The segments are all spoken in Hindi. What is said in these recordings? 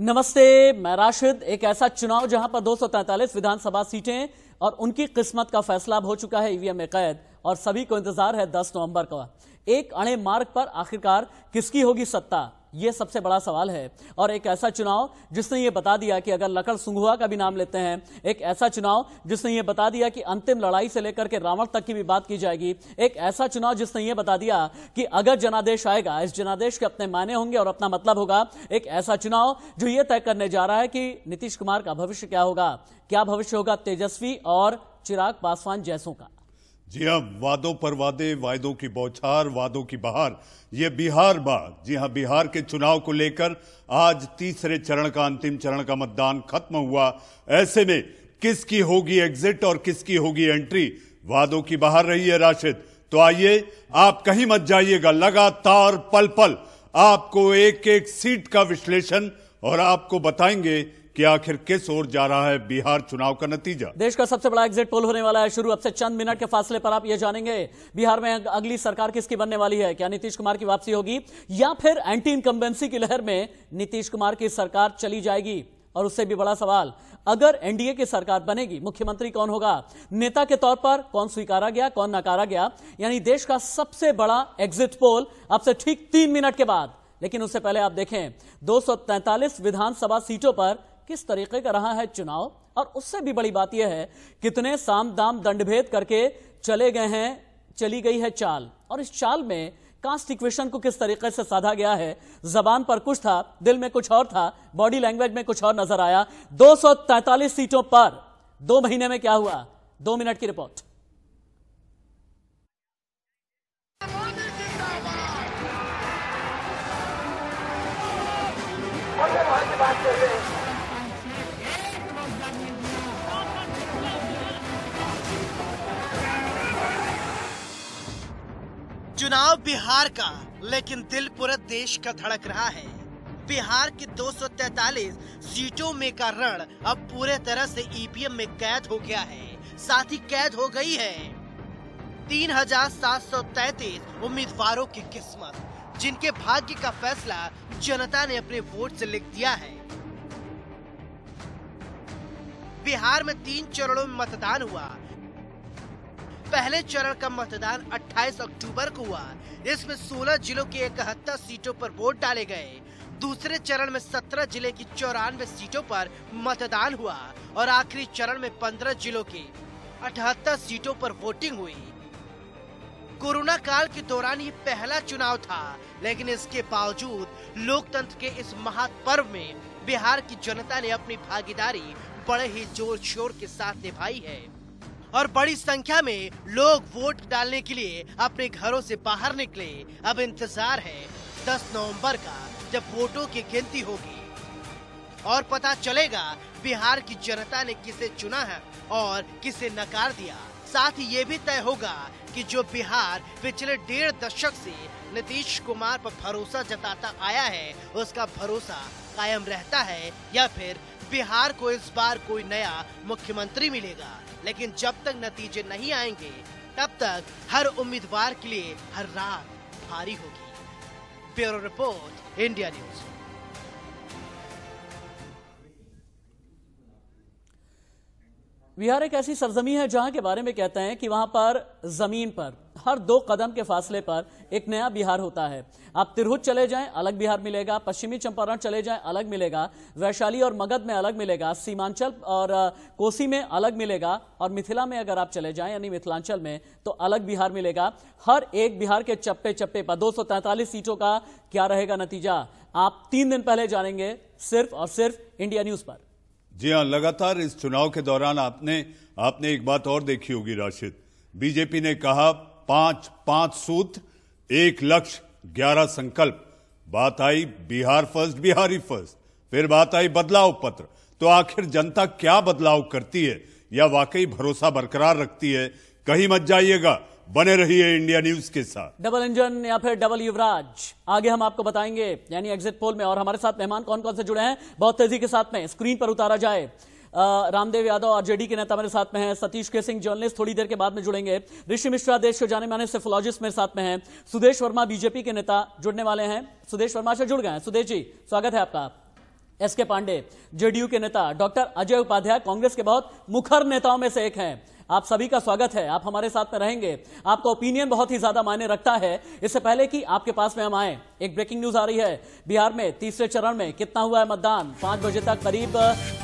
नमस्ते मैं राशिद एक ऐसा चुनाव जहां पर दो विधानसभा सीटें और उनकी किस्मत का फैसला हो चुका है ईवीएम में कैद और सभी को इंतजार है 10 नवंबर का एक अणे मार्ग पर आखिरकार किसकी होगी सत्ता ये सबसे बड़ा सवाल है और एक ऐसा चुनाव जिसने ये बता दिया कि अगर लकड़ सुंगुआ का भी नाम लेते हैं एक ऐसा चुनाव जिसने ये बता दिया कि अंतिम लड़ाई से लेकर के रावण तक की भी बात की जाएगी एक ऐसा चुनाव जिसने ये बता दिया कि अगर जनादेश आएगा इस जनादेश के अपने मायने होंगे और अपना मतलब होगा एक ऐसा चुनाव जो ये तय करने जा रहा है कि नीतीश कुमार का भविष्य क्या होगा क्या भविष्य होगा तेजस्वी और चिराग पासवान जैसों का जी हाँ वादों पर वादे वायदों की बौछार वादों की बहार ये बिहार बार जी हाँ बिहार के चुनाव को लेकर आज तीसरे चरण का अंतिम चरण का मतदान खत्म हुआ ऐसे में किसकी होगी एग्जिट और किसकी होगी एंट्री वादों की बाहर रही है राशिद तो आइए आप कहीं मत जाइएगा लगातार पल पल आपको एक एक सीट का विश्लेषण और आपको बताएंगे कि आखिर किस ओर जा रहा है बिहार चुनाव का नतीजा देश का सबसे बड़ा एग्जिट पोल होने वाला है शुरू अब से चंद मिनट के फासले पर आप ये जानेंगे बिहार में अगली सरकार किसकी बनने वाली है क्या नीतीश कुमार की वापसी होगी या फिर एंटी इनकम्बेंसी की लहर में नीतीश कुमार की सरकार चली जाएगी और उससे भी बड़ा सवाल अगर एनडीए की सरकार बनेगी मुख्यमंत्री कौन होगा नेता के तौर पर कौन स्वीकारा गया कौन नकारा गया यानी देश का सबसे बड़ा एग्जिट पोल अब से ठीक तीन मिनट के बाद लेकिन उससे पहले आप देखें 243 विधानसभा सीटों पर किस तरीके का रहा है चुनाव और उससे भी बड़ी बात यह है कितने साम दाम दंडभेद करके चले गए हैं चली गई है चाल और इस चाल में कास्ट इक्वेशन को किस तरीके से साधा गया है जबान पर कुछ था दिल में कुछ और था बॉडी लैंग्वेज में कुछ और नजर आया दो सीटों पर दो महीने में क्या हुआ दो मिनट की रिपोर्ट बात कर रहे हैं चुनाव बिहार का लेकिन दिल पूरे देश का धड़क रहा है बिहार की दो सीटों में का रण अब पूरे तरह से ईवीएम e में कैद हो गया है साथ ही कैद हो गई है 3,733 उम्मीदवारों की किस्मत जिनके भाग्य का फैसला जनता ने अपने वोट से लिख दिया है बिहार में तीन चरणों में मतदान हुआ पहले चरण का मतदान 28 अक्टूबर को हुआ इसमें 16 जिलों की इकहत्तर सीटों पर वोट डाले गए दूसरे चरण में 17 जिले की चौरानवे सीटों पर मतदान हुआ और आखिरी चरण में 15 जिलों की अठहत्तर सीटों पर वोटिंग हुई कोरोना काल के दौरान ये पहला चुनाव था लेकिन इसके बावजूद लोकतंत्र के इस महापर्व में बिहार की जनता ने अपनी भागीदारी बड़े ही जोर शोर के साथ निभाई है और बड़ी संख्या में लोग वोट डालने के लिए अपने घरों से बाहर निकले अब इंतजार है 10 नवंबर का जब वोटों की गिनती होगी और पता चलेगा बिहार की जनता ने किसे चुना है और किसे नकार दिया साथ ही ये भी तय होगा कि जो बिहार पिछले डेढ़ दशक से नीतीश कुमार पर भरोसा जताता आया है उसका भरोसा कायम रहता है या फिर बिहार को इस बार कोई नया मुख्यमंत्री मिलेगा लेकिन जब तक नतीजे नहीं आएंगे तब तक हर उम्मीदवार के लिए हर रात भारी होगी bureau report India news Bihar एक ऐसी सरजमी है जहां के बारे में कहते हैं कि वहां पर जमीन पर हर दो कदम के फासले पर एक नया बिहार होता है आप तिरहुत चले जाएं अलग बिहार मिलेगा पश्चिमी चंपारण चले जाएं अलग मिलेगा वैशाली और मगध में अलग मिलेगा सीमांचल और कोसी में अलग मिलेगा और मिथिला में अगर आप चले जाएं यानी मिथिलांचल में तो अलग बिहार मिलेगा हर एक बिहार के चप्पे चप्पे पर दो सीटों का क्या रहेगा नतीजा आप तीन दिन पहले जानेंगे सिर्फ और सिर्फ इंडिया न्यूज पर जी हाँ लगातार इस चुनाव के दौरान आपने आपने एक बात और देखी होगी राशिद बीजेपी ने कहा पांच पांच सूत्र एक लक्ष्य ग्यारह संकल्प बात आई बिहार फर्स्ट बिहारी फर्स्ट फिर बात आई बदलाव पत्र तो आखिर जनता क्या बदलाव करती है या वाकई भरोसा बरकरार रखती है कहीं मत जाइएगा बने रहिए इंडिया न्यूज के साथ डबल इंजन या फिर डबल युवराज आगे हम आपको बताएंगे यानी एग्जिट पोल में और हमारे साथ मेहमान कौन कौन से जुड़े हैं बहुत तेजी के साथ में स्क्रीन पर उतारा जाए रामदेव यादव आरजेडी के नेता मेरे साथ में हैं सतीश के सिंह जर्नलिस्ट थोड़ी देर के बाद में जुड़ेंगे ऋषि मिश्रा देश के जाने माने सेफोलॉजिस्ट मेरे साथ में हैं सुदेश वर्मा बीजेपी के नेता जुड़ने वाले हैं सुदेश वर्मा से जुड़ गए हैं सुदेश जी स्वागत है आपका एस के पांडे जेडीयू के नेता डॉक्टर अजय उपाध्याय कांग्रेस के बहुत मुखर नेताओं में से एक हैं आप सभी का स्वागत है आप हमारे साथ में रहेंगे आपका ओपिनियन बहुत ही ज्यादा मायने रखता है इससे पहले कि आपके पास में हम आए एक ब्रेकिंग न्यूज आ रही है बिहार में तीसरे चरण में कितना हुआ है मतदान पांच बजे तक करीब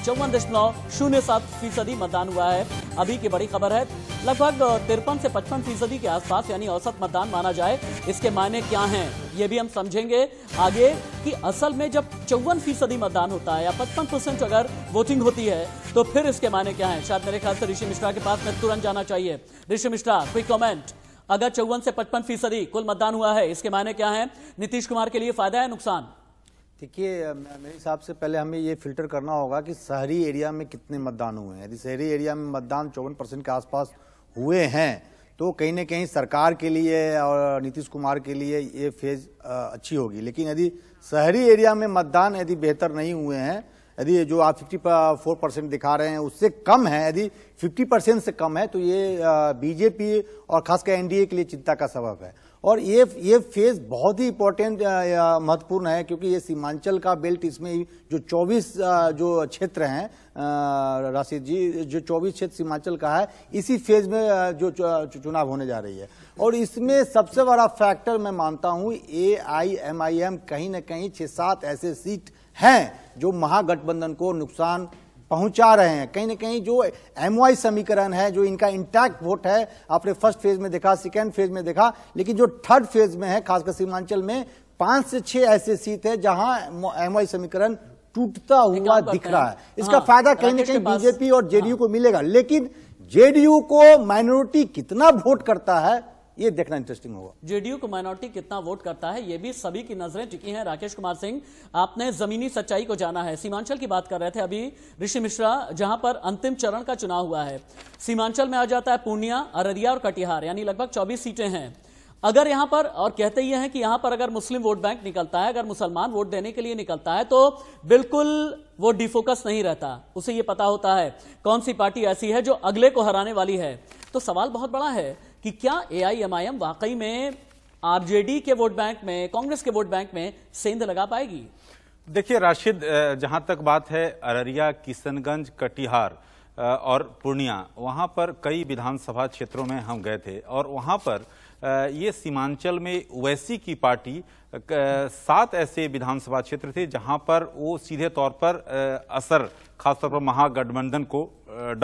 चौवन दशमलव शून्य सात फीसदी मतदान हुआ है अभी की बड़ी खबर है लगभग तिरपन से पचपन फीसदी के आसपास यानी औसत मतदान माना जाए इसके मायने क्या हैं ये भी हम समझेंगे आगे कि असल में जब चौवन फीसदी मतदान होता है या पचपन परसेंट अगर वोटिंग होती है तो फिर इसके मायने क्या हैं शायद मेरे ख्याल से ऋषि मिश्रा के पास में तुरंत जाना चाहिए ऋषि मिश्रा कोई कॉमेंट अगर चौवन से पचपन फीसदी कुल मतदान हुआ है इसके मायने क्या है नीतीश कुमार के लिए फायदा है नुकसान देखिए मेरे हिसाब से पहले हमें ये फिल्टर करना होगा कि शहरी एरिया में कितने मतदान हुए हैं यदि शहरी एरिया में मतदान चौवन परसेंट के आसपास हुए हैं तो कहीं ना कहीं सरकार के लिए और नीतीश कुमार के लिए ये फेज अच्छी होगी लेकिन यदि शहरी एरिया में मतदान यदि बेहतर नहीं हुए हैं यदि जो आप 54 परसेंट दिखा रहे हैं उससे कम है यदि 50 परसेंट से कम है तो ये बीजेपी और खासकर एनडीए के लिए चिंता का सबब है और ये ये फेज बहुत ही इंपॉर्टेंट महत्वपूर्ण है क्योंकि ये सीमांचल का बेल्ट इसमें जो 24 जो क्षेत्र हैं राशिद जी जो 24 क्षेत्र सीमांचल का है इसी फेज में जो चुनाव होने जा रही है और इसमें सबसे बड़ा फैक्टर मैं मानता हूँ ए आई एम आई एम कहीं ना कहीं छः सात ऐसे सीट हैं जो महागठबंधन को नुकसान पहुंचा रहे हैं कहीं ना कहीं जो एम समीकरण है जो इनका इंटैक्ट वोट है आपने फर्स्ट फेज में देखा सेकेंड फेज में देखा लेकिन जो थर्ड फेज में है खासकर सीमांचल में पांच से छह ऐसे सीट है जहां एम समीकरण टूटता हुआ दिख रहा है इसका हाँ, फायदा कहीं ना कहीं बीजेपी और जेडीयू हाँ, को मिलेगा लेकिन जेडीयू को माइनॉरिटी कितना वोट करता है ये देखना इंटरेस्टिंग होगा जेडीयू को माइनॉरिटी कितना वोट करता है ये भी सभी की नजरें टिकी हैं राकेश कुमार सिंह आपने जमीनी सच्चाई को जाना है सीमांचल की बात कर रहे थे अभी ऋषि मिश्रा जहां पर अंतिम चरण का चुनाव हुआ है सीमांचल में आ जाता है पूर्णिया अररिया और कटिहार यानी लगभग चौबीस सीटें हैं अगर यहां पर और कहते ही हैं कि यहां पर अगर मुस्लिम वोट बैंक निकलता है अगर मुसलमान वोट देने के लिए निकलता है तो बिल्कुल वो डिफोकस नहीं रहता उसे ये पता होता है कौन सी पार्टी ऐसी है जो अगले को हराने वाली है तो सवाल बहुत बड़ा है कि क्या ए आई एम आई एम वाकई में आरजेडी के वोट बैंक में कांग्रेस के वोट बैंक में सेंध लगा पाएगी देखिए राशिद जहां तक बात है अररिया किशनगंज कटिहार और पूर्णिया वहां पर कई विधानसभा क्षेत्रों में हम गए थे और वहां पर ये सीमांचल में ओवैसी की पार्टी सात ऐसे विधानसभा क्षेत्र थे जहां पर वो सीधे तौर पर असर खासतौर पर महागठबंधन को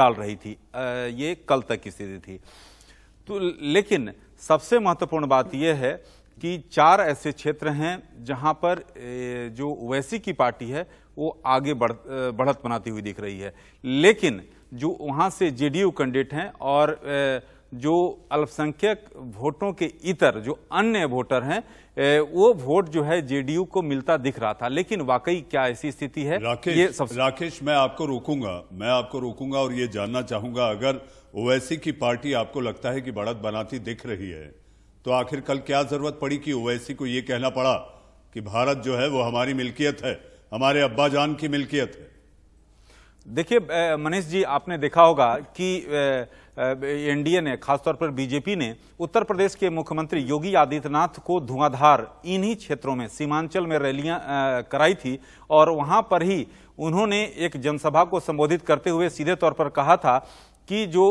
डाल रही थी ये कल तक की स्थिति थी तो लेकिन सबसे महत्वपूर्ण बात यह है कि चार ऐसे क्षेत्र हैं जहां पर जो वैसी की पार्टी है वो आगे बढ़ बढ़त बनाती हुई दिख रही है लेकिन जो वहां से जेडीयू कैंडिडेट हैं और जो अल्पसंख्यक वोटों के इतर जो अन्य वोटर हैं वो वोट जो है जेडीयू को मिलता दिख रहा था लेकिन वाकई क्या ऐसी स्थिति है राकेश, ये सब राकेश मैं आपको रोकूंगा मैं आपको रोकूंगा और ये जानना चाहूंगा अगर ओवैसी की पार्टी आपको लगता है कि बढ़त बनाती दिख रही है तो आखिर कल क्या जरूरत पड़ी कि ओवैसी को यह कहना पड़ा कि भारत जो है वो हमारी मिल्कियत है हमारे अब्बा जान की मिल्कियत है देखिए मनीष जी आपने देखा होगा कि एनडीए ने खासतौर पर बीजेपी ने उत्तर प्रदेश के मुख्यमंत्री योगी आदित्यनाथ को धुआंधार इन्हीं क्षेत्रों में सीमांचल में रैलियां कराई थी और वहां पर ही उन्होंने एक जनसभा को संबोधित करते हुए सीधे तौर पर कहा था कि जो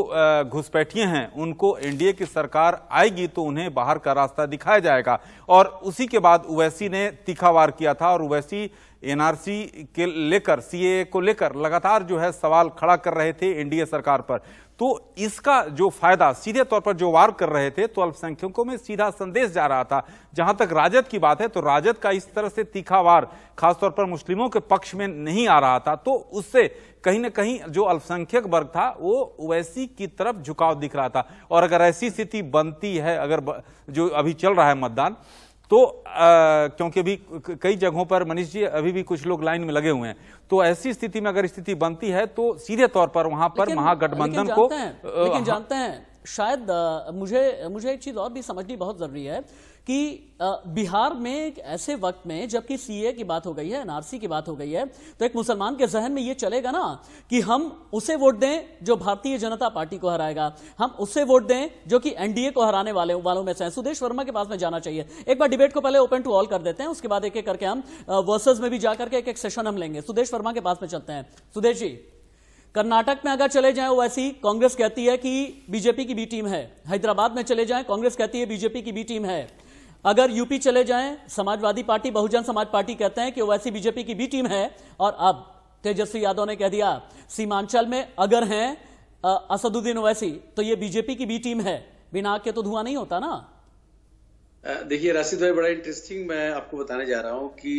घुसपैठियां हैं उनको एनडीए की सरकार आएगी तो उन्हें बाहर का रास्ता दिखाया जाएगा और उसी के बाद ओवैसी ने तीखावार किया था और ओवैसी एनआरसी के लेकर सीएए को लेकर लगातार जो है सवाल खड़ा कर रहे थे एनडीए सरकार पर तो इसका जो फायदा सीधे तौर पर जो वार कर रहे थे तो अल्पसंख्यकों में सीधा संदेश जा रहा था जहां तक राजद की बात है तो राजद का इस तरह से तीखा वार खासतौर पर मुस्लिमों के पक्ष में नहीं आ रहा था तो उससे कहीं ना कहीं जो अल्पसंख्यक वर्ग था वो ओवैसी की तरफ झुकाव दिख रहा था और अगर ऐसी स्थिति बनती है अगर जो अभी चल रहा है मतदान तो आ, क्योंकि अभी कई जगहों पर मनीष जी अभी भी कुछ लोग लाइन में लगे हुए हैं तो ऐसी स्थिति में अगर स्थिति बनती है तो सीधे तौर पर वहां पर महागठबंधन को लेकिन हाँ। जानते हैं शायद मुझे मुझे एक चीज और भी समझनी बहुत जरूरी है कि बिहार में एक ऐसे वक्त में जबकि सीए की बात हो गई है एनआरसी की बात हो गई है तो एक मुसलमान के जहन में यह चलेगा ना कि हम उसे वोट दें जो भारतीय जनता पार्टी को हराएगा हम उसे वोट दें जो कि एनडीए को हराने वाले वालों में से हैं सुदेश वर्मा के पास में जाना चाहिए एक बार डिबेट को पहले ओपन टू ऑल कर देते हैं उसके बाद एक एक करके हम वर्सेज में भी जाकर के एक एक सेशन हम लेंगे सुदेश वर्मा के पास में चलते हैं सुदेश जी कर्नाटक में अगर चले जाएं वैसी कांग्रेस कहती है कि बीजेपी की बी टीम है हैदराबाद में चले जाएं कांग्रेस कहती है बीजेपी की बी टीम है अगर यूपी चले जाएं समाजवादी पार्टी बहुजन समाज पार्टी कहते हैं कि ओवैसी बीजेपी की बी टीम है और अब तेजस्वी यादव ने कह दिया सीमांचल में अगर हैं असदुद्दीन ओवैसी तो ये बीजेपी की बी टीम है बिना के तो धुआं नहीं होता ना देखिए राशिद भाई बड़ा इंटरेस्टिंग मैं आपको बताने जा रहा हूँ कि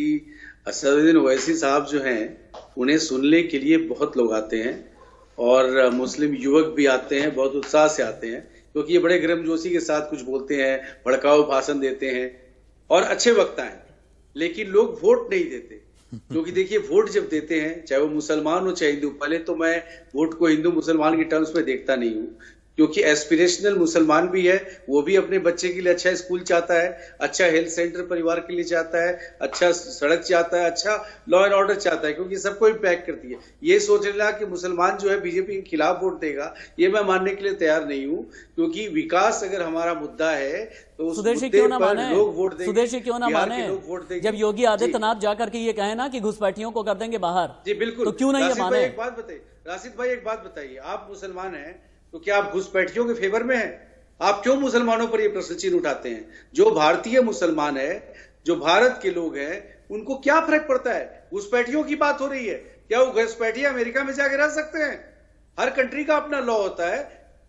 असदुद्दीन ओवैसी साहब जो हैं उन्हें सुनने के लिए बहुत लोग आते हैं और मुस्लिम युवक भी आते हैं बहुत उत्साह से आते हैं क्योंकि ये बड़े गर्मजोशी के साथ कुछ बोलते हैं भड़काऊ भाषण देते हैं और अच्छे वक्ता हैं लेकिन लोग वोट नहीं देते क्योंकि देखिए वोट जब देते हैं चाहे वो मुसलमान हो चाहे हिंदू पहले तो मैं वोट को हिंदू मुसलमान के टर्म्स में देखता नहीं हूँ क्योंकि एस्पिरेशनल मुसलमान भी है वो भी अपने बच्चे के लिए अच्छा स्कूल चाहता है अच्छा हेल्थ सेंटर परिवार के लिए चाहता है अच्छा सड़क चाहता है अच्छा लॉ एंड ऑर्डर चाहता है क्योंकि सबको इम्पैक्ट करती है ये सोच रहा कि मुसलमान जो है बीजेपी के खिलाफ वोट देगा ये मैं मानने के लिए तैयार नहीं हूँ क्योंकि विकास अगर हमारा मुद्दा है तो सुदेशी क्यों ना माने लोग वोट देंगे सुदेशी क्यों ना माने जब योगी आदित्यनाथ जाकर के ये कहे ना कि घुसपैठियों को कर देंगे बाहर जी बिल्कुल तो क्यों नहीं माने एक बात बताइए राशिद भाई एक बात बताइए आप मुसलमान है तो क्या आप घुसपैठियों के फेवर में हैं आप क्यों मुसलमानों पर यह प्रश्न चिन्ह उठाते हैं जो भारतीय मुसलमान है जो भारत के लोग हैं उनको क्या फर्क पड़ता है घुसपैठियों की बात हो रही है क्या वो घुसपैठिया अमेरिका में जाके रह सकते हैं हर कंट्री का अपना लॉ होता है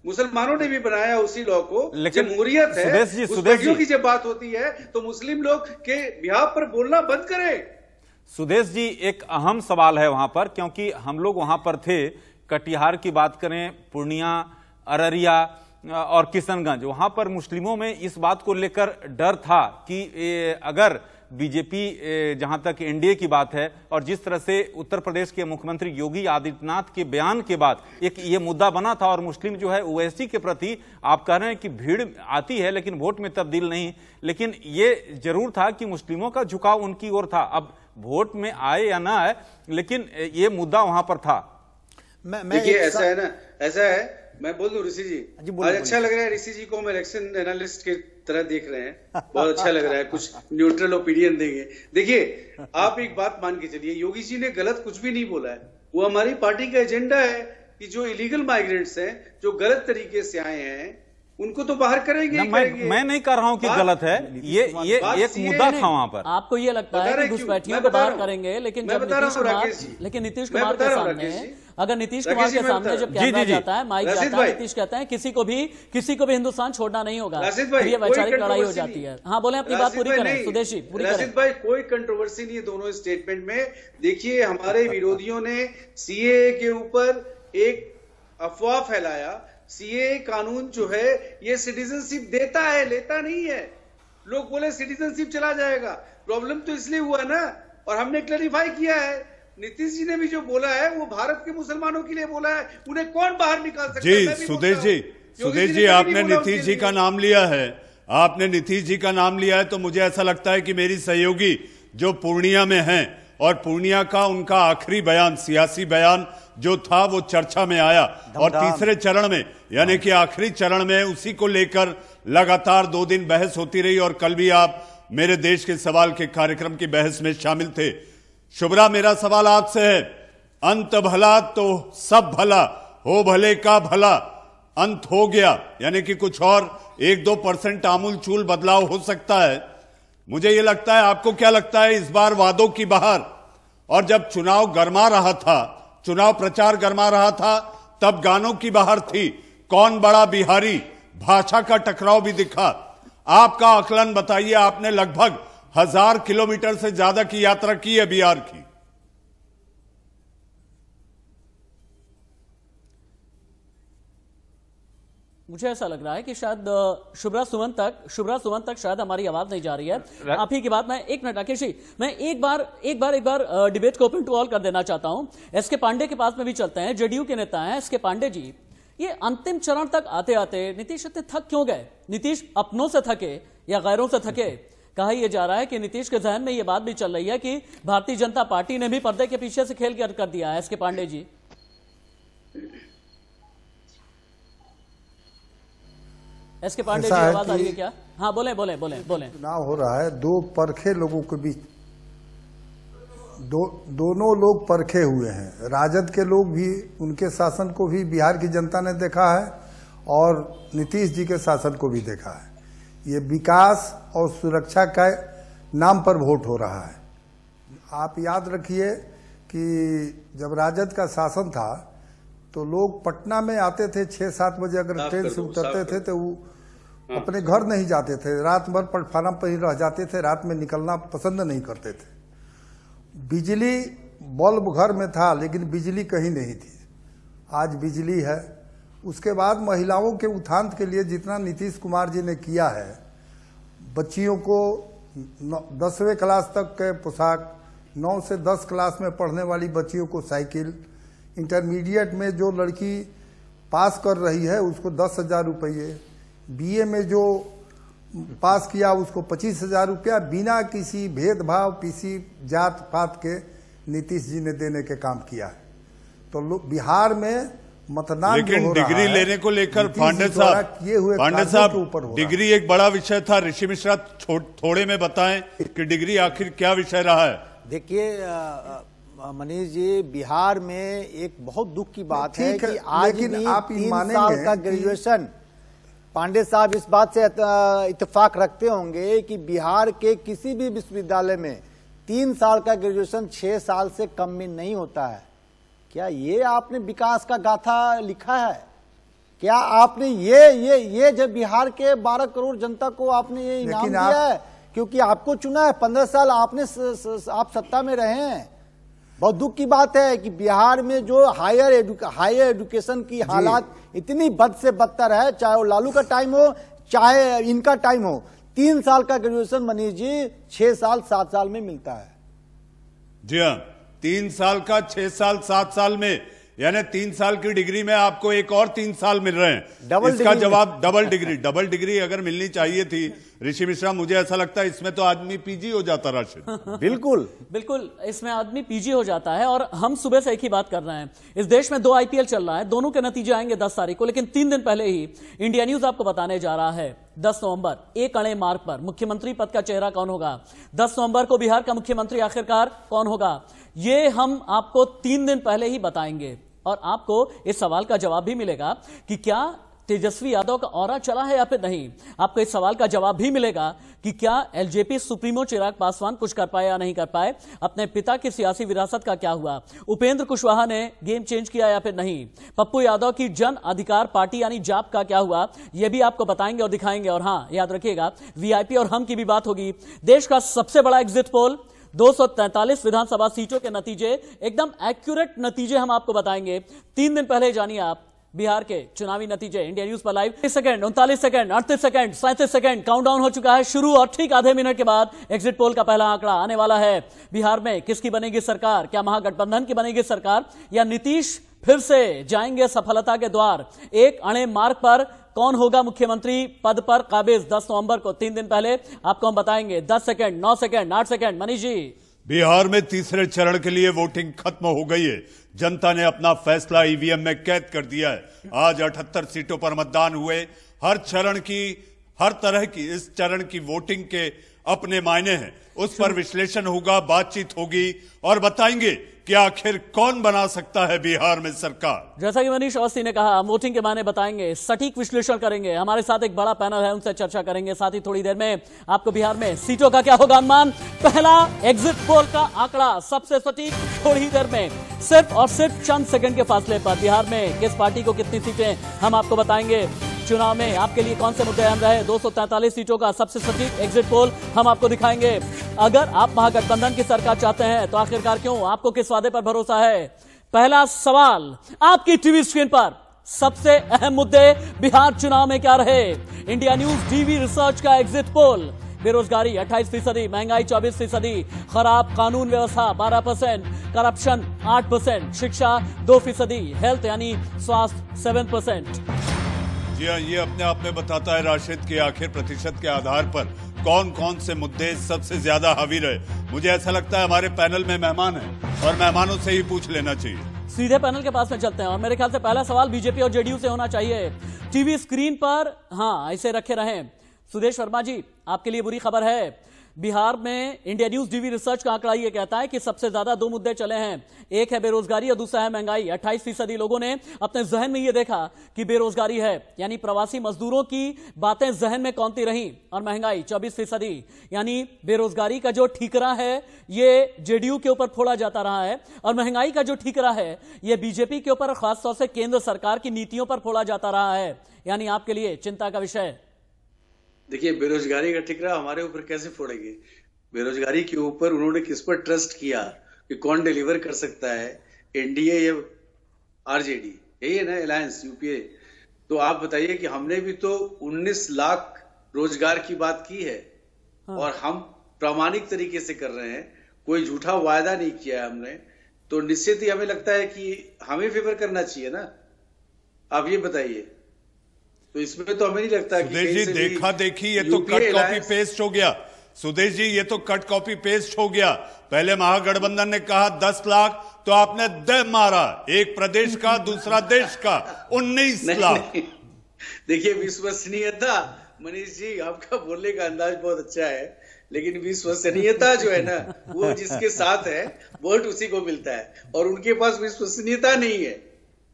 मुसलमानों ने भी बनाया उसी लॉ को जमहूरियत है सुदेश जी, सुदेश जी। की जब बात होती है तो मुस्लिम लोग के बिहार पर बोलना बंद करें सुदेश जी एक अहम सवाल है वहां पर क्योंकि हम लोग वहां पर थे कटिहार की बात करें पूर्णिया अररिया और किशनगंज वहां पर मुस्लिमों में इस बात को लेकर डर था कि अगर बीजेपी जहां तक एनडीए की बात है और जिस तरह से उत्तर प्रदेश के मुख्यमंत्री योगी आदित्यनाथ के बयान के बाद एक ये मुद्दा बना था और मुस्लिम जो है ओएसडी के प्रति आप कह रहे हैं कि भीड़ आती है लेकिन वोट में तब्दील नहीं लेकिन ये जरूर था कि मुस्लिमों का झुकाव उनकी ओर था अब वोट में आए या ना आए लेकिन ये मुद्दा वहां पर था मैं मैं देखिए ऐसा है ना ऐसा है मैं बोल दू ऋषि जी हाँ आज अच्छा लग रहा है ऋषि जी को हम इलेक्शन एनालिस्ट के तरह देख रहे हैं बहुत अच्छा लग रहा है कुछ न्यूट्रल ओपिनियन देंगे देखिए आप एक बात मान के चलिए योगी जी ने गलत कुछ भी नहीं बोला है वो हमारी पार्टी का एजेंडा है कि जो इलीगल माइग्रेंट्स हैं जो गलत तरीके से आए हैं उनको तो बाहर करेंगे मैं, करेंगे। मैं नहीं कर रहा हूँ कि गलत है ये ये एक मुद्दा था वहां पर आपको ये लगता है कि घुसपैठियों को बाहर करेंगे लेकिन लेकिन नीतीश कुमार के सामने अगर नीतीश कुमार के सामने जब कैमरा जाता है माइक जाता है नीतीश कहते हैं किसी को भी किसी को भी हिंदुस्तान छोड़ना नहीं होगा ये वैचारिक लड़ाई हो जाती है हाँ बोले अपनी बात पूरी करें सुदेशी पूरी करें भाई कोई कंट्रोवर्सी नहीं है दोनों स्टेटमेंट में देखिए हमारे विरोधियों ने सीए के ऊपर एक अफवाह फैलाया सीए कानून जो है ये सिटीजनशिप देता है लेता नहीं है लोग बोले सिटीजनशिप चला जाएगा प्रॉब्लम तो इसलिए हुआ ना और हमने क्लैरिफाई किया है नीतीश जी ने भी जो बोला है वो भारत के मुसलमानों के लिए बोला है उन्हें कौन बाहर निकाल सकता जी, सुदेश जी सुदेश जी आपने नीतीश जी का नाम लिया है आपने नीतीश जी का नाम लिया है तो मुझे ऐसा लगता है कि मेरी सहयोगी जो पूर्णिया में हैं और पूर्णिया का उनका आखिरी बयान सियासी बयान जो था वो चर्चा में आया और तीसरे चरण में यानी कि आखिरी चरण में उसी को लेकर लगातार दो दिन बहस होती रही और कल भी आप मेरे देश के सवाल के कार्यक्रम की बहस में शामिल थे शुभरा मेरा सवाल आपसे है अंत भला तो सब भला हो भले का भला अंत हो गया यानी कि कुछ और एक दो परसेंट आमूल चूल बदलाव हो सकता है मुझे ये लगता है आपको क्या लगता है इस बार वादों की बाहर और जब चुनाव गरमा रहा था चुनाव प्रचार गरमा रहा था तब गानों की बाहर थी कौन बड़ा बिहारी भाषा का टकराव भी दिखा आपका आकलन बताइए आपने लगभग हजार किलोमीटर से ज्यादा की यात्रा की है बिहार की मुझे ऐसा लग रहा है कि शायद शुभरा सुमन तक शुभरा सुमन तक शायद हमारी आवाज नहीं जा रही है आप ही की बात मैं एक मिनट राकेश जी मैं एक बार एक बार एक बार डिबेट को ओपन टू ऑल कर देना चाहता हूं एस के पांडे के पास में भी चलते हैं जेडीयू के नेता हैं एस के पांडे जी ये अंतिम चरण तक आते आते नीतीश इतने थक क्यों गए नीतीश अपनों से थके या गैरों से थके कहा यह जा रहा है कि नीतीश के जहन में यह बात भी चल रही है कि भारतीय जनता पार्टी ने भी पर्दे के पीछे से खेल कर, कर दिया है एस के पांडे जी एस के पांडे जी आवाज आ रही है क्या हाँ बोले बोले बोले बोले चुनाव हो रहा है दो परखे लोगों के बीच दो दोनों लोग परखे हुए हैं राजद के लोग भी उनके शासन को भी बिहार की जनता ने देखा है और नीतीश जी के शासन को भी देखा है ये विकास और सुरक्षा का नाम पर वोट हो रहा है आप याद रखिए कि जब राजद का शासन था तो लोग पटना में आते थे छः सात बजे अगर ट्रेन से उतरते थे तो वो हाँ। अपने घर नहीं जाते थे रात भर प्लेटफार्म पर ही रह जाते थे रात में निकलना पसंद नहीं करते थे बिजली बल्ब घर में था लेकिन बिजली कहीं नहीं थी आज बिजली है उसके बाद महिलाओं के उत्थान के लिए जितना नीतीश कुमार जी ने किया है बच्चियों को दसवें क्लास तक के पोशाक नौ से दस क्लास में पढ़ने वाली बच्चियों को साइकिल इंटरमीडिएट में जो लड़की पास कर रही है उसको दस हज़ार रुपये बी में जो पास किया उसको पच्चीस हज़ार रुपया बिना किसी भेदभाव किसी जात पात के नीतीश जी ने देने के काम किया है तो बिहार में मतदान लेकिन डिग्री लेने को लेकर पांडे साहब किए हुए पांडे साहब ऊपर डिग्री एक बड़ा विषय था ऋषि मिश्रा थोड़े में बताएं कि डिग्री आखिर क्या विषय रहा है देखिए मनीष जी बिहार में एक बहुत दुख की बात है कि आज भी आप तीन साल का ग्रेजुएशन पांडे साहब इस बात से इतफाक रखते होंगे की बिहार के किसी भी विश्वविद्यालय में तीन साल का ग्रेजुएशन छह साल से कम में नहीं होता है क्या ये आपने विकास का गाथा लिखा है क्या आपने ये ये ये जब बिहार के 12 करोड़ जनता को आपने ये इनाम दिया है क्योंकि आपको चुना है पंद्रह साल आपने स, स, स, आप सत्ता में रहे हैं बहुत दुख की बात है कि बिहार में जो हायर एडुक, हायर एडुकेशन की हालात इतनी बद से बदतर है चाहे वो लालू का टाइम हो चाहे इनका टाइम हो तीन साल का ग्रेजुएशन मनीष जी छह साल सात साल में मिलता है जी हाँ तीन साल का छह साल सात साल में यानी तीन साल की डिग्री में आपको एक और तीन साल मिल रहे हैं डबल इसका जवाब डबल डिग्री डबल डिग्री अगर मिलनी चाहिए थी ऋषि मिश्रा मुझे ऐसा लगता है इसमें तो आदमी पीजी हो जाता राशिद बिल्कुल बिल्कुल इसमें आदमी पीजी हो जाता है और हम सुबह से एक ही बात कर रहे हैं इस देश में दो आईपीएल चल रहा है दोनों के नतीजे आएंगे दस तारीख को लेकिन तीन दिन पहले ही इंडिया न्यूज आपको बताने जा रहा है 10 नवंबर एक अणे मार्ग पर मुख्यमंत्री पद का चेहरा कौन होगा 10 नवंबर को बिहार का मुख्यमंत्री आखिरकार कौन होगा ये हम आपको तीन दिन पहले ही बताएंगे और आपको इस सवाल का जवाब भी मिलेगा कि क्या तेजस्वी यादव का और चला है या फिर नहीं आपको इस सवाल का जवाब भी मिलेगा कि क्या एलजेपी सुप्रीमो चिराग पासवान कुछ कर पाए या नहीं कर पाए अपने पिता की सियासी विरासत का क्या हुआ उपेंद्र कुशवाहा ने गेम चेंज किया या फिर नहीं पप्पू यादव की जन अधिकार पार्टी यानी जाप का क्या हुआ यह भी आपको बताएंगे और दिखाएंगे और हाँ याद रखिएगा वीआईपी और हम की भी बात होगी देश का सबसे बड़ा एग्जिट पोल 243 विधानसभा सीटों के नतीजे एकदम एक्यूरेट नतीजे हम आपको बताएंगे तीन दिन पहले जानिए आप बिहार के चुनावी नतीजे इंडिया न्यूज पर लाइव सेकंड उनतालीस सेकंड अड़तीस सेकंड सैंतीस सेकंड काउंटडाउन हो चुका है शुरू और ठीक आधे मिनट के बाद एग्जिट पोल का पहला आंकड़ा आने वाला है बिहार में किसकी बनेगी सरकार क्या महागठबंधन की बनेगी सरकार या नीतीश फिर से जाएंगे सफलता के द्वार एक अणे मार्ग पर कौन होगा मुख्यमंत्री पद पर काबिज 10 नवंबर को तीन दिन पहले आपको हम बताएंगे 10 second 9 second 8 second Manish ji Bihar में तीसरे चरण के लिए वोटिंग खत्म हो गई है जनता ने अपना फैसला ईवीएम में कैद कर दिया है आज 78 सीटों पर मतदान हुए हर चरण की हर तरह की इस चरण की वोटिंग के अपने मायने हैं उस पर विश्लेषण होगा बातचीत होगी और बताएंगे कि आखिर कौन बना सकता है बिहार में सरकार जैसा कि मनीष अवस्थी ने कहा हम वोटिंग के माने बताएंगे सटीक विश्लेषण करेंगे हमारे साथ एक बड़ा पैनल है उनसे चर्चा करेंगे साथ ही थोड़ी देर में आपको बिहार में सीटों का क्या होगा अनुमान पहला एग्जिट पोल का आंकड़ा सबसे सटीक थोड़ी देर में सिर्फ और सिर्फ चंद सेकंड के फासले पर बिहार में किस पार्टी को कितनी सीटें हम आपको बताएंगे चुनाव में आपके लिए कौन से मुद्दे अहम रहे दो सीटों का सबसे सटीक एग्जिट पोल हम आपको दिखाएंगे अगर आप महागठबंधन की सरकार चाहते हैं तो आखिरकार क्यों आपको किस वादे पर भरोसा है पहला सवाल आपकी टीवी स्क्रीन पर सबसे अहम मुद्दे बिहार चुनाव में क्या रहे इंडिया न्यूज टीवी रिसर्च का एग्जिट पोल बेरोजगारी 28 फीसदी महंगाई 24 फीसदी खराब कानून व्यवस्था 12 परसेंट करप्शन 8 परसेंट शिक्षा 2 फीसदी हेल्थ यानी स्वास्थ्य 7 परसेंट जी हाँ ये अपने आप में बताता है राशिद के आखिर प्रतिशत के आधार पर कौन कौन से मुद्दे सबसे ज्यादा हावी रहे मुझे ऐसा लगता है हमारे पैनल में मेहमान है और मेहमानों से ही पूछ लेना चाहिए सीधे पैनल के पास में चलते हैं और मेरे ख्याल से पहला सवाल बीजेपी और जेडीयू से होना चाहिए टीवी स्क्रीन पर हाँ ऐसे रखे रहे सुदेश वर्मा जी आपके लिए बुरी खबर है बिहार में इंडिया न्यूज डीवी रिसर्च का आंकड़ा यह कहता है कि सबसे ज्यादा दो मुद्दे चले हैं एक है बेरोजगारी और दूसरा है महंगाई अट्ठाईस फीसदी लोगों ने अपने जहन में यह देखा कि बेरोजगारी है यानी प्रवासी मजदूरों की बातें जहन में कौनती रहीं और महंगाई चौबीस फीसदी यानी बेरोजगारी का जो ठीकरा है ये जेडीयू के ऊपर फोड़ा जाता रहा है और महंगाई का जो ठीकरा है यह बीजेपी के ऊपर खासतौर से केंद्र सरकार की नीतियों पर फोड़ा जाता रहा है यानी आपके लिए चिंता का विषय देखिए बेरोजगारी का ठिकरा हमारे ऊपर कैसे फोड़ेंगे बेरोजगारी के ऊपर उन्होंने किस पर ट्रस्ट किया कि कौन डिलीवर कर सकता है एनडीए या आरजेडी यही है ना अलायंस यूपीए तो आप बताइए कि हमने भी तो 19 लाख रोजगार की बात की है हाँ। और हम प्रामाणिक तरीके से कर रहे हैं कोई झूठा वायदा नहीं किया है हमने तो निश्चित ही हमें लगता है कि हमें फेवर करना चाहिए ना आप ये बताइए तो इसमें तो हमें नहीं लगता सुदेश जी देखा देखी ये तो कट कॉपी पेस्ट हो गया सुदेश जी ये तो कट कॉपी पेस्ट हो गया पहले महागठबंधन ने कहा दस लाख तो आपने द मारा एक प्रदेश का दूसरा देश का उन्नीस लाख देखिए विश्वसनीयता मनीष जी आपका बोलने का अंदाज बहुत अच्छा है लेकिन विश्वसनीयता जो है ना वो जिसके साथ है वोट उसी को मिलता है और उनके पास विश्वसनीयता नहीं है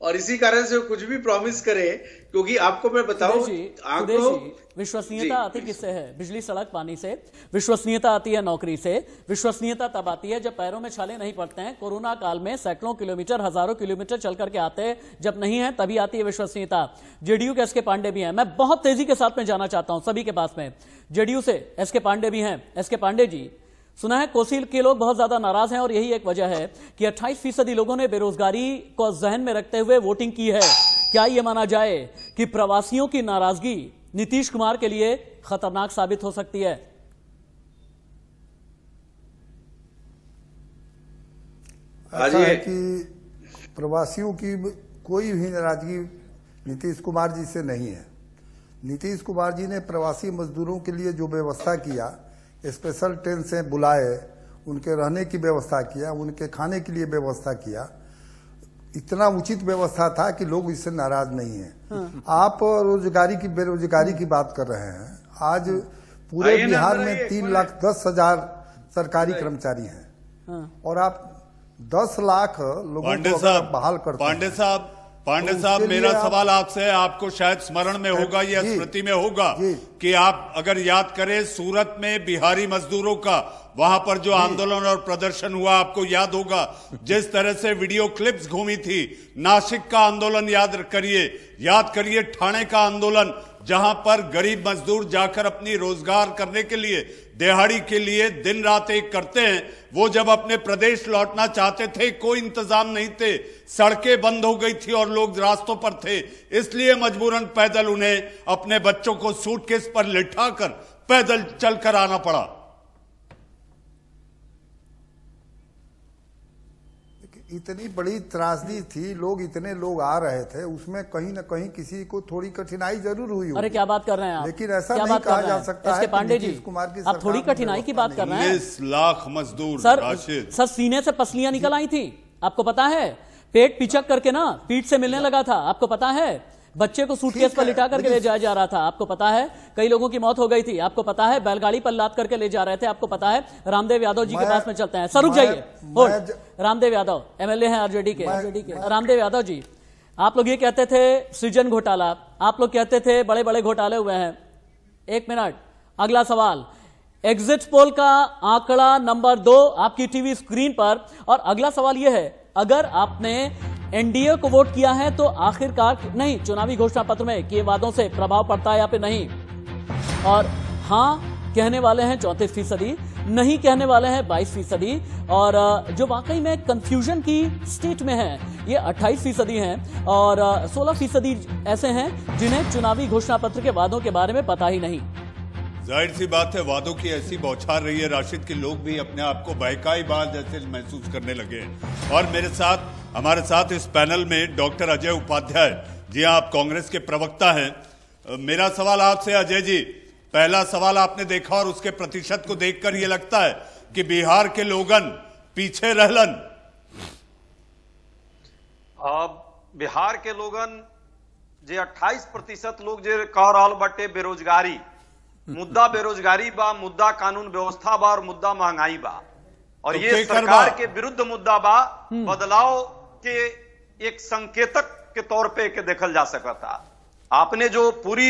और इसी कारण से कुछ भी प्रॉमिस करे क्योंकि आपको मैं बताऊं आंकड़ों विश्वसनीयता आती किससे है बिजली सड़क पानी से विश्वसनीयता आती है नौकरी से विश्वसनीयता तब आती है जब पैरों में छाले नहीं पड़ते हैं कोरोना काल में सैकड़ों किलोमीटर हजारों किलोमीटर चल करके आते हैं जब नहीं है तभी आती है विश्वसनीयता जेडीयू के एस के पांडे भी हैं मैं बहुत तेजी के साथ में जाना चाहता हूं सभी के पास में जेडीयू से एस के पांडे भी हैं एस के पांडे जी सुना है कोसी के लोग बहुत ज्यादा नाराज हैं और यही एक वजह है कि 28 फीसदी लोगों ने बेरोजगारी को जहन में रखते हुए वोटिंग की है क्या यह माना जाए कि प्रवासियों की नाराजगी नीतीश कुमार के लिए खतरनाक साबित हो सकती अच्छा है कि प्रवासियों की कोई भी नाराजगी नीतीश कुमार जी से नहीं है नीतीश कुमार जी ने प्रवासी मजदूरों के लिए जो व्यवस्था किया स्पेशल ट्रेन से बुलाए उनके रहने की व्यवस्था किया उनके खाने के लिए व्यवस्था किया इतना उचित व्यवस्था था कि लोग इससे नाराज नहीं है हाँ। आप रोजगारी की बेरोजगारी की बात कर रहे हैं आज पूरे बिहार में तीन लाख दस हजार सरकारी कर्मचारी हैं हाँ। और आप दस लाख लोगों को बहाल करते पांडे साहब पांडे तो साहब मेरा आप... सवाल आपसे है आपको शायद स्मरण में होगा या स्मृति में होगा कि आप अगर याद करें सूरत में बिहारी मजदूरों का वहां पर जो आंदोलन और प्रदर्शन हुआ आपको याद होगा जिस तरह से वीडियो क्लिप्स घूमी थी नासिक का आंदोलन याद करिए याद करिए ठाणे का आंदोलन जहां पर गरीब मजदूर जाकर अपनी रोजगार करने के लिए दिहाड़ी के लिए दिन रात एक करते हैं वो जब अपने प्रदेश लौटना चाहते थे कोई इंतजाम नहीं थे सड़कें बंद हो गई थी और लोग रास्तों पर थे इसलिए मजबूरन पैदल उन्हें अपने बच्चों को सूटकेस पर लिठा कर पैदल चलकर आना पड़ा इतनी बड़ी त्रासदी थी लोग इतने लोग आ रहे थे उसमें कहीं ना कहीं किसी को थोड़ी कठिनाई जरूर हुई अरे क्या बात कर रहे हैं आप? लेकिन ऐसा क्या नहीं कहा जा सकता है पांडे जी कुमार की आप थोड़ी कठिनाई की बात कर रहे हैं लाख मजदूर सर सर सीने से पसलियां निकल आई थी आपको पता है पेट पिचक करके ना पीठ से मिलने लगा था आपको पता है बच्चे को सूटकेस पर लिटा करके ले जाया जा रहा था आपको पता है कई लोगों की मौत हो गई थी आपको पता है बैलगाड़ी पर लाद करके ले जा रहे थे आपको पता है रामदेव यादव जी के पास में चलते हैं सर रुक जाइए रामदेव यादव एमएलए हैं आरजेडी के आरजेडी के रामदेव यादव जी आप लोग ये कहते थे सृजन घोटाला आप लोग कहते थे बड़े बड़े घोटाले हुए हैं एक मिनट अगला सवाल एग्जिट पोल का आंकड़ा नंबर दो आपकी टीवी स्क्रीन पर और अगला सवाल यह है अगर आपने एनडीए को वोट किया है तो आखिरकार नहीं चुनावी घोषणा पत्र में किए वादों से प्रभाव पड़ता है या फिर नहीं और हाँ कहने वाले हैं चौंतीस फीसदी नहीं कहने वाले हैं बाईस फीसदी और जो वाकई में कंफ्यूजन की स्टेट में है ये अट्ठाईस फीसदी है और सोलह फीसदी ऐसे हैं जिन्हें चुनावी घोषणा पत्र के वादों के बारे में पता ही नहीं जाहिर सी बात है वादों की ऐसी बौछार रही है राशिद के लोग भी अपने आप को बहकाई बाल जैसे महसूस करने लगे हैं और मेरे साथ हमारे साथ इस पैनल में डॉक्टर अजय उपाध्याय जी आप कांग्रेस के प्रवक्ता हैं मेरा सवाल आपसे अजय जी पहला सवाल आपने देखा और उसके प्रतिशत को देखकर ये लगता है कि बिहार के लोगन पीछे रहलन अब बिहार के लोगन जे 28 प्रतिशत लोग जे कह रहा बटे बेरोजगारी मुद्दा बेरोजगारी बा मुद्दा कानून व्यवस्था बा और मुद्दा महंगाई बा और तो ये सरकार के विरुद्ध मुद्दा बा हम्म। बदलाव के एक संकेतक के तौर पे के देखल जा सकता आपने जो पूरी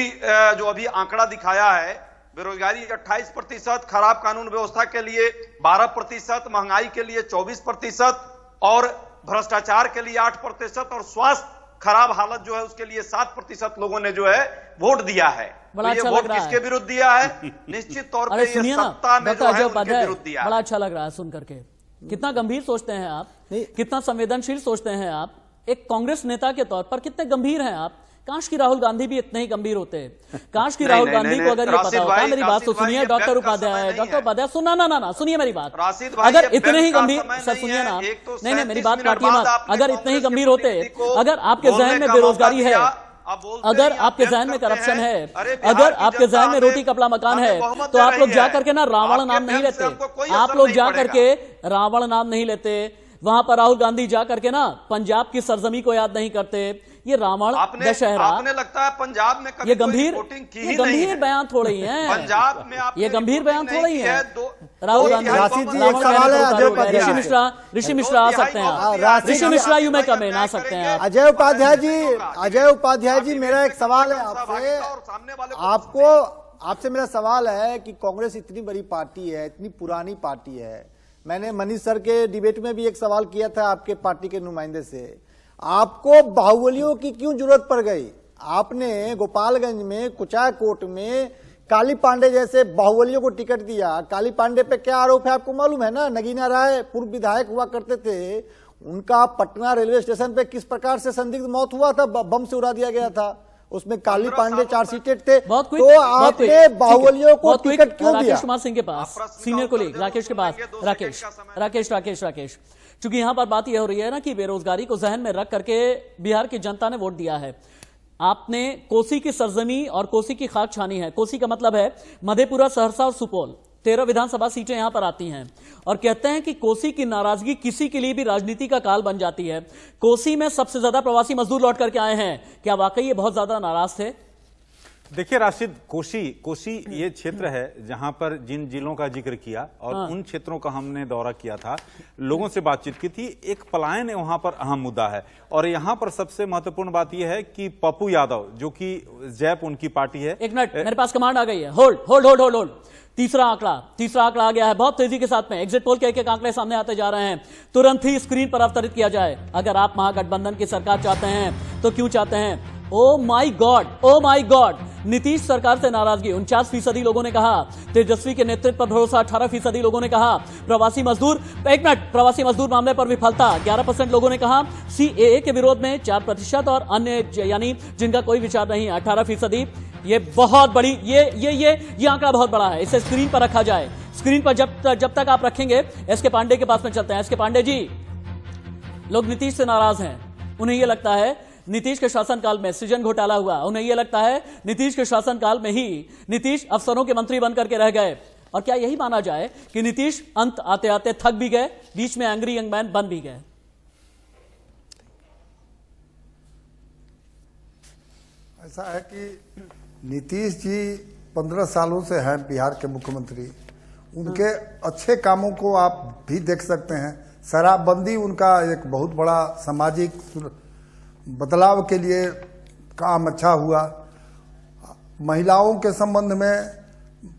जो अभी आंकड़ा दिखाया है बेरोजगारी 28 प्रतिशत खराब कानून व्यवस्था के लिए 12 प्रतिशत महंगाई के लिए 24 प्रतिशत और भ्रष्टाचार के लिए 8 प्रतिशत और स्वास्थ्य खराब हालत जो है उसके लिए सात प्रतिशत लोगों ने जो है वोट दिया है तो बड़ा अच्छा वोट किसके विरुद्ध दिया है निश्चित तौर पर सत्ता में जो है विरुद्ध दिया बड़ा अच्छा लग रहा है सुन करके कितना गंभीर सोचते हैं आप कितना संवेदनशील सोचते हैं आप एक कांग्रेस नेता के तौर पर कितने गंभीर हैं आप काश की राहुल गांधी भी इतने ही गंभीर होते हैं काश की राहुल गांधी को अगर ये पता होता मेरी बात तो सुनिए डॉक्टर उपाध्याय डॉक्टर उपाध्याय सुना ना ना ना सुनिए मेरी बात अगर इतने ही गंभीर सर सुनिए ना तो नहीं नहीं मेरी बात काटिए अगर इतने ही गंभीर होते अगर आपके जहन में बेरोजगारी है अगर आपके जहन में करप्शन है अगर आपके जहन में रोटी कपड़ा मकान है तो आप लोग जा करके ना रावण नाम नहीं लेते आप लोग जा करके रावण नाम नहीं लेते वहां पर राहुल गांधी जा करके ना पंजाब की सरजमी को याद नहीं करते ये रावण दशहरा आपने लगता है पंजाब में कभी ये गंभीर ये गंभीर बयान थोड़े ही हैं पंजाब में ये गंभीर बयान थोड़े ही हैं राहुल गांधी ऋषि मिश्रा ऋषि मिश्रा आ सकते हैं हाँ, हाँ, ऋषि मिश्रा यू में कम आ सकते हैं अजय उपाध्याय जी अजय उपाध्याय जी मेरा एक सवाल है आपसे आपको आपसे मेरा सवाल है कि कांग्रेस इतनी बड़ी पार्टी है इतनी पुरानी पार्टी है मैंने मनीष सर के डिबेट में भी एक सवाल किया था आपके पार्टी के नुमाइंदे से आपको बाहुबलियों की क्यों जरूरत पड़ गई आपने गोपालगंज में कुचाकोट में काली पांडे जैसे बाहुबलियों को टिकट दिया काली पांडे पे क्या आरोप है आपको मालूम है ना नगीना राय पूर्व विधायक हुआ करते थे उनका पटना रेलवे स्टेशन पे किस प्रकार से संदिग्ध मौत हुआ था बम से उड़ा दिया गया था उसमें काली पांडे चार सीटेड थे बहुत तो आपने बाहुबलियों को टिकट क्यों दिया राकेश कुमार सिंह के पास सीनियर कोलीग राकेश के पास राकेश राकेश राकेश राकेश चूंकि यहां पर बात यह हो रही है ना कि बेरोजगारी को जहन में रख करके बिहार की जनता ने वोट दिया है आपने कोसी की सरजमी और कोसी की खाक छानी है कोसी का मतलब है मधेपुरा सहरसा और सुपौल तेरह विधानसभा सीटें यहां पर आती हैं और कहते हैं कि कोसी की नाराजगी किसी के लिए भी राजनीति का काल बन जाती है कोसी में सबसे ज्यादा प्रवासी मजदूर लौट करके आए हैं क्या वाकई ये बहुत ज्यादा नाराज थे देखिए राशिद कोशी कोशी ये क्षेत्र है जहां पर जिन जिलों का जिक्र किया और हाँ। उन क्षेत्रों का हमने दौरा किया था लोगों से बातचीत की थी एक पलायन वहां पर अहम मुद्दा है और यहां पर सबसे महत्वपूर्ण बात यह है कि पप्पू यादव जो कि जैप उनकी पार्टी है एक मिनट मेरे पास कमांड आ गई है hold hold hold hold hold तीसरा आंकड़ा तीसरा आंकड़ा आ गया है बहुत तेजी के साथ में एग्जिट पोल के एक एक आंकड़े सामने आते जा रहे हैं तुरंत ही स्क्रीन पर अवतरित किया जाए अगर आप महागठबंधन की सरकार चाहते हैं तो क्यों चाहते हैं oh my god oh my god Nitish सरकार से नाराजगी उनचास फीसदी लोगों ने कहा तेजस्वी के नेतृत्व पर भरोसा अठारह फीसदी लोगों ने कहा प्रवासी मजदूर एक मिनट प्रवासी मजदूर मामले पर विफलता ग्यारह परसेंट लोगों ने कहा सीएए के विरोध में चार प्रतिशत और अन्य यानी जिनका कोई विचार नहीं अठारह फीसदी ये बहुत बड़ी ये ये ये ये आंकड़ा बहुत बड़ा है इसे स्क्रीन पर रखा जाए स्क्रीन पर जब तक जब तक आप रखेंगे एस के पांडे के पास में चलते हैं एस के पांडे जी लोग नीतीश से नाराज हैं उन्हें यह लगता है नीतीश के शासनकाल में सृजन घोटाला हुआ उन्हें यह लगता है नीतीश के शासनकाल में ही नीतीश अफसरों के मंत्री बनकर के रह गए और क्या यही माना जाए कि नीतीश अंत आते आते थक भी गए बीच में एंग्री यंग मैन बन भी गए ऐसा है कि नीतीश जी पंद्रह सालों से हैं बिहार के मुख्यमंत्री उनके अच्छे कामों को आप भी देख सकते हैं शराबबंदी उनका एक बहुत बड़ा सामाजिक बदलाव के लिए काम अच्छा हुआ महिलाओं के संबंध में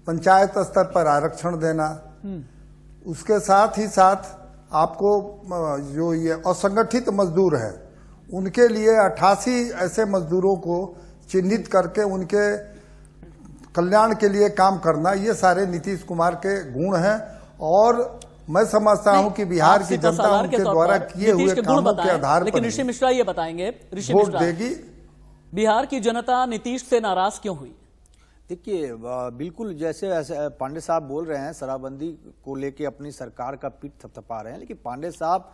पंचायत स्तर पर आरक्षण देना हम्म। उसके साथ ही साथ आपको जो ये असंगठित मजदूर है उनके लिए अट्ठासी ऐसे मजदूरों को चिन्हित करके उनके कल्याण के लिए काम करना ये सारे नीतीश कुमार के गुण हैं और मैं समझता हूं कि बिहार की तो जनता उनके द्वारा किए हुए कामों के आधार पर लेकिन ऋषि मिश्रा ये बताएंगे ऋषि मिश्रा देगी बिहार की जनता नीतीश से नाराज क्यों हुई देखिए बिल्कुल जैसे पांडे साहब बोल रहे हैं शराबबंदी को लेके अपनी सरकार का पीठ थपथपा रहे हैं लेकिन पांडे साहब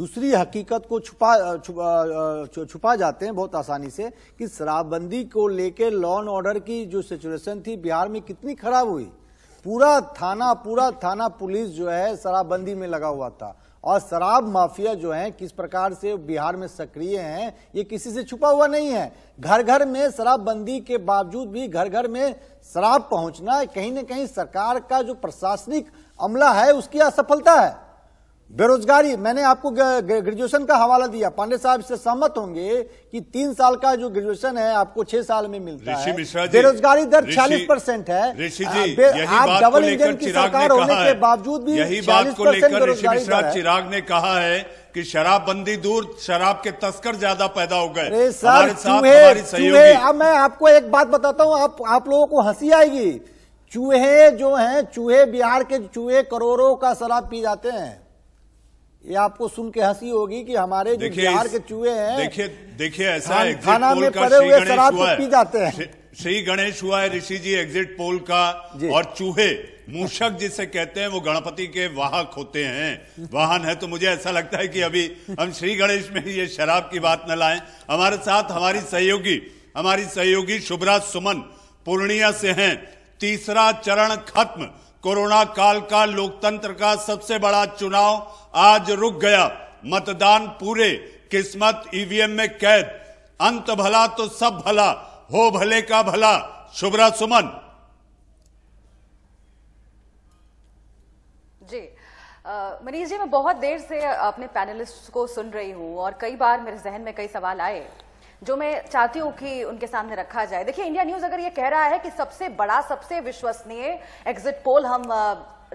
दूसरी हकीकत को छुपा छुपा, छुपा जाते हैं बहुत आसानी से कि शराबबंदी को लेके लॉ एंड ऑर्डर की जो सिचुएशन थी बिहार में कितनी खराब हुई पूरा थाना पूरा थाना पुलिस जो है शराबबंदी में लगा हुआ था और शराब माफिया जो है किस प्रकार से बिहार में सक्रिय हैं ये किसी से छुपा हुआ नहीं है घर घर में शराबबंदी के बावजूद भी घर घर में शराब पहुंचना कहीं ना कहीं सरकार का जो प्रशासनिक अमला है उसकी असफलता है बेरोजगारी मैंने आपको ग्रेजुएशन का हवाला दिया पांडे साहब इससे सहमत होंगे कि तीन साल का जो ग्रेजुएशन है आपको छह साल में मिलता है बेरोजगारी दर चालीस परसेंट है जी, आप डबल इंजन की सरकार होने के बावजूद भी यही बात को लेकर ऋषि मिश्रा चिराग ने कहा है कि शराबबंदी दूर शराब के तस्कर ज्यादा पैदा हो गए अरे सर चूहे चूहे अब मैं आपको एक बात बताता हूँ आप आप लोगों को हंसी आएगी चूहे जो हैं चूहे बिहार के चूहे करोड़ों का शराब पी जाते हैं ये आपको सुन के हंसी होगी कि हमारे जो बिहार के चूहे हैं देखिए देखिए ऐसा खाना में पड़े हुए शराब को पी जाते हैं श्री गणेश हुआ है ऋषि जी एग्जिट पोल का और चूहे मूषक जिसे कहते हैं वो गणपति के वाहक होते हैं वाहन है तो मुझे ऐसा लगता है कि अभी हम श्री गणेश में ये शराब की बात न लाएं हमारे साथ हमारी सहयोगी हमारी सहयोगी शुभराज सुमन पूर्णिया से हैं तीसरा चरण खत्म कोरोना काल का लोकतंत्र का सबसे बड़ा चुनाव आज रुक गया मतदान पूरे किस्मत ईवीएम में कैद अंत भला तो सब भला हो भले का भला शुभरा सुमन जी मनीष जी मैं बहुत देर से अपने पैनलिस्ट को सुन रही हूं और कई बार मेरे जहन में कई सवाल आए जो मैं चाहती हूँ कि उनके सामने रखा जाए देखिए इंडिया न्यूज अगर ये कह रहा है कि सबसे बड़ा सबसे विश्वसनीय एग्जिट पोल हम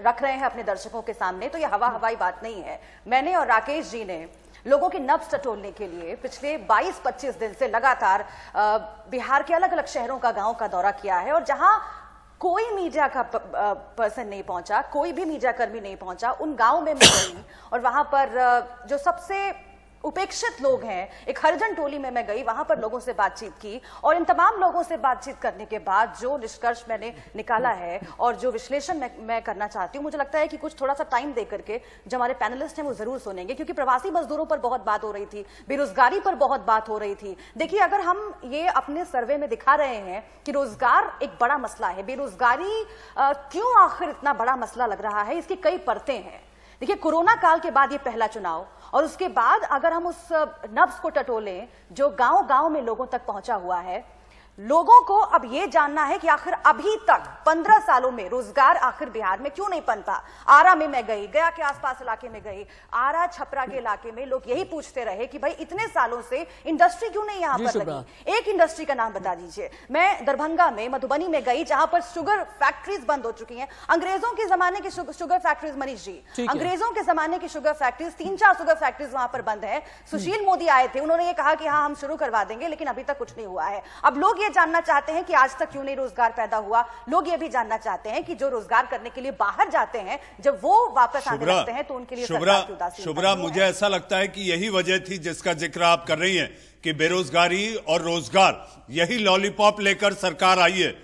रख रहे हैं अपने दर्शकों के सामने तो ये हवा हवाई बात नहीं है मैंने और राकेश जी ने लोगों की नब्स टटोलने के लिए पिछले 22-25 दिन से लगातार बिहार के अलग अलग शहरों का गांव का दौरा किया है और जहां कोई मीडिया का पर्सन नहीं पहुंचा कोई भी मीडिया कर्मी नहीं पहुंचा उन गांव में मैं गई और वहां पर जो सबसे उपेक्षित लोग हैं एक हरिजन टोली में मैं गई वहां पर लोगों से बातचीत की और इन तमाम लोगों से बातचीत करने के बाद जो निष्कर्ष मैंने निकाला है और जो विश्लेषण मैं, मैं करना चाहती हूँ मुझे लगता है कि कुछ थोड़ा सा टाइम दे करके जो हमारे पैनलिस्ट हैं वो जरूर सुनेंगे क्योंकि प्रवासी मजदूरों पर बहुत बात हो रही थी बेरोजगारी पर बहुत बात हो रही थी देखिए अगर हम ये अपने सर्वे में दिखा रहे हैं कि रोजगार एक बड़ा मसला है बेरोजगारी क्यों आखिर इतना बड़ा मसला लग रहा है इसकी कई परतें हैं देखिए कोरोना काल के बाद ये पहला चुनाव और उसके बाद अगर हम उस नब्स को टटोलें जो गांव गांव में लोगों तक पहुंचा हुआ है लोगों को अब यह जानना है कि आखिर अभी तक पंद्रह सालों में रोजगार आखिर बिहार में क्यों नहीं पनता आरा में मैं गई गया के आसपास इलाके में गई आरा छपरा के इलाके में लोग यही पूछते रहे कि भाई इतने सालों से इंडस्ट्री क्यों नहीं यहां पर लगी एक इंडस्ट्री का नाम बता दीजिए मैं दरभंगा में मधुबनी में गई जहां पर शुगर फैक्ट्रीज बंद हो चुकी है अंग्रेजों के जमाने की शुगर फैक्ट्रीज मनीष जी अंग्रेजों के जमाने की शुगर फैक्ट्रीज तीन चार शुगर फैक्ट्रीज वहां पर बंद है सुशील मोदी आए थे उन्होंने ये कहा कि हाँ हम शुरू करवा देंगे लेकिन अभी तक कुछ नहीं हुआ है अब लोग ये ये जानना चाहते हैं कि आज तक क्यों नहीं रोजगार पैदा हुआ लोग ये भी जानना चाहते हैं कि जो रोजगार करने के लिए बाहर जाते हैं जब वो वापस आने लगते हैं तो उनके लिए शुभरा शुभरा मुझे ऐसा लगता है कि यही वजह थी जिसका जिक्र आप कर रही है कि बेरोजगारी और रोजगार यही लॉलीपॉप लेकर सरकार आई है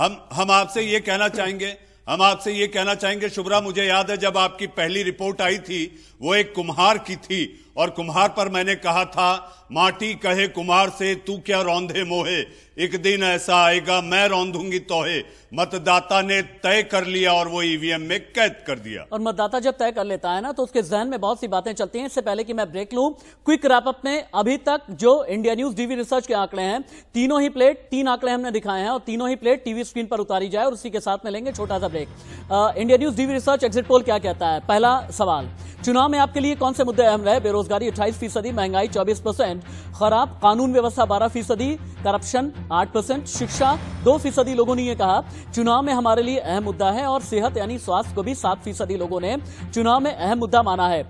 हम हम आपसे ये कहना चाहेंगे हम आपसे ये कहना चाहेंगे शुभरा मुझे याद है जब आपकी पहली रिपोर्ट आई थी वो एक कुम्हार की थी और कुम्हार पर मैंने कहा था माटी कहे कुमार से तू क्या रौंधे मोहे एक दिन ऐसा आएगा मैं रौंधूंगी तोहे मतदाता ने तय कर लिया और वो ईवीएम e में कैद कर दिया और मतदाता जब तय कर लेता है ना तो उसके जहन में बहुत सी बातें चलती हैं इससे पहले कि मैं ब्रेक लू क्विक रैपअप में अभी तक जो इंडिया न्यूज डीवी रिसर्च के आंकड़े हैं तीनों ही प्लेट तीन आंकड़े हमने दिखाए हैं और तीनों ही प्लेट टीवी स्क्रीन पर उतारी जाए और उसी के साथ में लेंगे छोटा सा break India news DV research exit poll क्या कहता है पहला सवाल चुनाव में आपके लिए कौन से मुद्दे अहम रहे बेरोजगार बेरोजगारी अट्ठाईस फीसदी महंगाई चौबीस परसेंट खराब कानून व्यवस्था बारह फीसदी करप्शन आठ परसेंट शिक्षा दो फीसदी लोगों ने यह कहा चुनाव में हमारे लिए अहम मुद्दा है और सेहत यानी स्वास्थ्य को भी सात फीसदी लोगों ने चुनाव में अहम मुद्दा माना है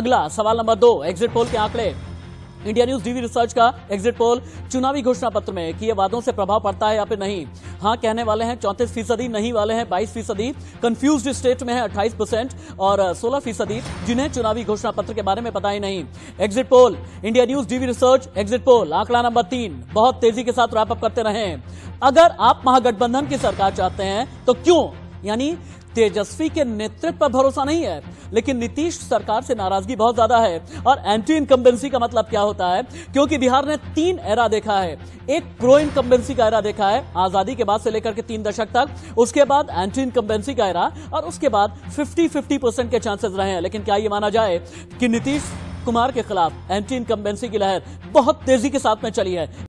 अगला सवाल नंबर दो एग्जिट पोल के आंकड़े इंडिया न्यूज डीवी रिसर्च का एग्जिट पोल चुनावी घोषणा पत्र में कि ये वादों से प्रभाव पड़ता है या फिर नहीं हाँ कहने वाले हैं चौंतीस फीसदी नहीं वाले हैं बाईस फीसदी कंफ्यूज स्टेट में है अट्ठाईस परसेंट और सोलह फीसदी जिन्हें चुनावी घोषणा पत्र के बारे में पता ही नहीं exit poll India news DV research exit poll आंकड़ा नंबर तीन बहुत तेजी के साथ रैपअप करते रहे अगर आप महागठबंधन की सरकार चाहते हैं तो क्यों यानी तेजस्वी के नेतृत्व पर भरोसा नहीं है लेकिन नीतीश सरकार से नाराजगी बहुत ज्यादा है और एंटी इनकम्बेंसी का मतलब क्या होता है क्योंकि बिहार ने तीन एरा देखा है एक प्रो इनकम्बेंसी का एरा देखा है आजादी के बाद से लेकर के तीन दशक तक उसके बाद एंटी इनकम्बेंसी का एरा और उसके बाद फिफ्टी फिफ्टी के चांसेस रहे हैं लेकिन क्या यह माना जाए कि नीतीश कुमार के खिलाफ एंटी इनकम्बेंसी की लहर बहुत तेजी के साथ में चली है